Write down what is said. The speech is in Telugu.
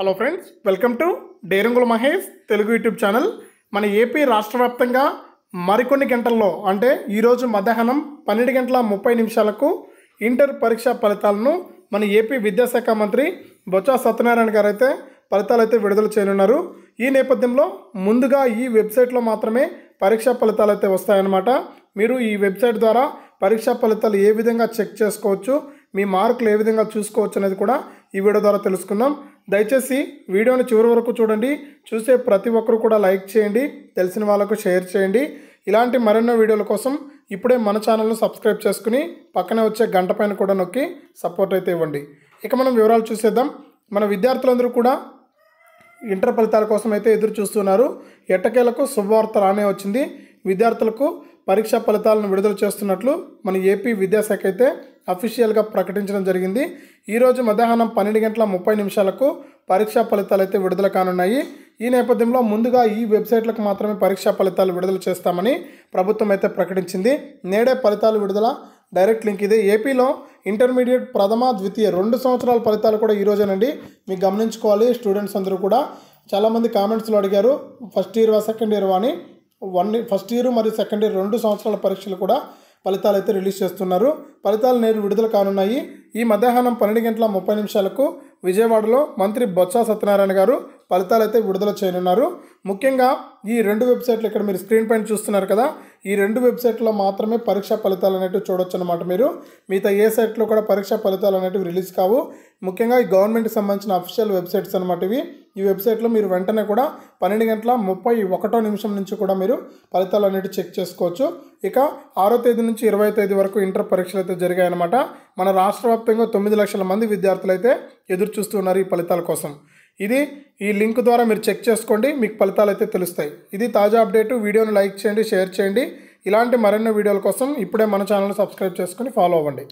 హలో ఫ్రెండ్స్ వెల్కమ్ టు డేరంగుల మహేష్ తెలుగు యూట్యూబ్ ఛానల్ మన ఏపీ రాష్ట్ర వ్యాప్తంగా మరికొన్ని గంటల్లో అంటే ఈరోజు మధ్యాహ్నం పన్నెండు గంటల ముప్పై నిమిషాలకు ఇంటర్ పరీక్ష ఫలితాలను మన ఏపీ విద్యాశాఖ మంత్రి బొత్స సత్యనారాయణ గారు అయితే ఫలితాలు అయితే విడుదల చేయనున్నారు ఈ నేపథ్యంలో ముందుగా ఈ వెబ్సైట్లో మాత్రమే పరీక్షా ఫలితాలు అయితే వస్తాయన్నమాట మీరు ఈ వెబ్సైట్ ద్వారా పరీక్షా ఫలితాలు ఏ విధంగా చెక్ చేసుకోవచ్చు మీ మార్కులు ఏ విధంగా చూసుకోవచ్చు అనేది కూడా ఈ వీడియో ద్వారా తెలుసుకుందాం దయచేసి వీడియోని చివరి వరకు చూడండి చూసే ప్రతి ఒక్కరు కూడా లైక్ చేయండి తెలిసిన వాళ్ళకు షేర్ చేయండి ఇలాంటి మరెన్నో వీడియోల కోసం ఇప్పుడే మన ఛానల్ను సబ్స్క్రైబ్ చేసుకుని పక్కనే వచ్చే గంట పైన కూడా నొక్కి సపోర్ట్ అయితే ఇవ్వండి ఇక మనం వివరాలు చూసేద్దాం మన విద్యార్థులందరూ కూడా ఇంటర్ ఫలితాల కోసం అయితే ఎదురు చూస్తున్నారు ఎట్టకేలకు శుభవార్త రానే వచ్చింది విద్యార్థులకు పరీక్షా ఫలితాలను విడుదల చేస్తున్నట్లు మన ఏపీ విద్యాశాఖ అయితే అఫీషియల్గా ప్రకటించడం జరిగింది ఈరోజు మధ్యాహ్నం పన్నెండు గంటల ముప్పై నిమిషాలకు పరీక్షా ఫలితాలు అయితే విడుదల కానున్నాయి ఈ నేపథ్యంలో ముందుగా ఈ వెబ్సైట్లకు మాత్రమే పరీక్షా ఫలితాలు విడుదల చేస్తామని ప్రభుత్వం అయితే ప్రకటించింది నేడే ఫలితాలు విడుదల డైరెక్ట్ లింక్ ఇది ఏపీలో ఇంటర్మీడియట్ ప్రథమ ద్వితీయ రెండు సంవత్సరాల ఫలితాలు కూడా ఈరోజేనండి మీకు గమనించుకోవాలి స్టూడెంట్స్ అందరూ కూడా చాలామంది కామెంట్స్లో అడిగారు ఫస్ట్ ఇయర్ సెకండ్ ఇయర్ అని వన్ ఫస్ట్ ఇయర్ మరియు సెకండ్ ఇయర్ రెండు సంవత్సరాల పరీక్షలు కూడా ఫలితాలు అయితే రిలీజ్ చేస్తున్నారు ఫలితాలు నేడు విడుదల కానున్నాయి ఈ మధ్యాహ్నం పన్నెండు గంటల ముప్పై నిమిషాలకు విజయవాడలో మంత్రి బొత్స సత్యనారాయణ గారు ఫలితాలు అయితే విడుదల చేయనున్నారు ముఖ్యంగా ఈ రెండు వెబ్సైట్లు ఇక్కడ మీరు స్క్రీన్ పైన చూస్తున్నారు కదా ఈ రెండు వెబ్సైట్లో మాత్రమే పరీక్ష ఫలితాలు అనేవి చూడొచ్చు అనమాట మీరు మిగతా ఏ సైట్లో కూడా పరీక్ష ఫలితాలు అనేవి రిలీజ్ కావు ముఖ్యంగా ఈ గవర్నమెంట్కి సంబంధించిన అఫీషియల్ వెబ్సైట్స్ అనమాట ఇవి ఈ వెబ్సైట్లో మీరు వెంటనే కూడా పన్నెండు గంటల ముప్పై ఒకటో నిమిషం నుంచి కూడా మీరు ఫలితాలు అనేవి చెక్ చేసుకోవచ్చు ఇక ఆరో తేదీ నుంచి ఇరవై తేదీ వరకు ఇంటర్ పరీక్షలు అయితే జరిగాయన్నమాట మన రాష్ట్ర వ్యాప్తంగా తొమ్మిది లక్షల మంది విద్యార్థులు అయితే ఎదురు చూస్తున్నారు ఈ ఫలితాల కోసం ఇది ఈ లింక్ ద్వారా మీరు చెక్ చేసుకోండి మీకు ఫలితాలు అయితే తెలుస్తాయి ఇది తాజా అప్డేట్ వీడియోను లైక్ చేయండి షేర్ చేయండి ఇలాంటి మరెన్నో వీడియోల కోసం ఇప్పుడే మన ఛానల్ సబ్స్క్రైబ్ చేసుకుని ఫాలో అవ్వండి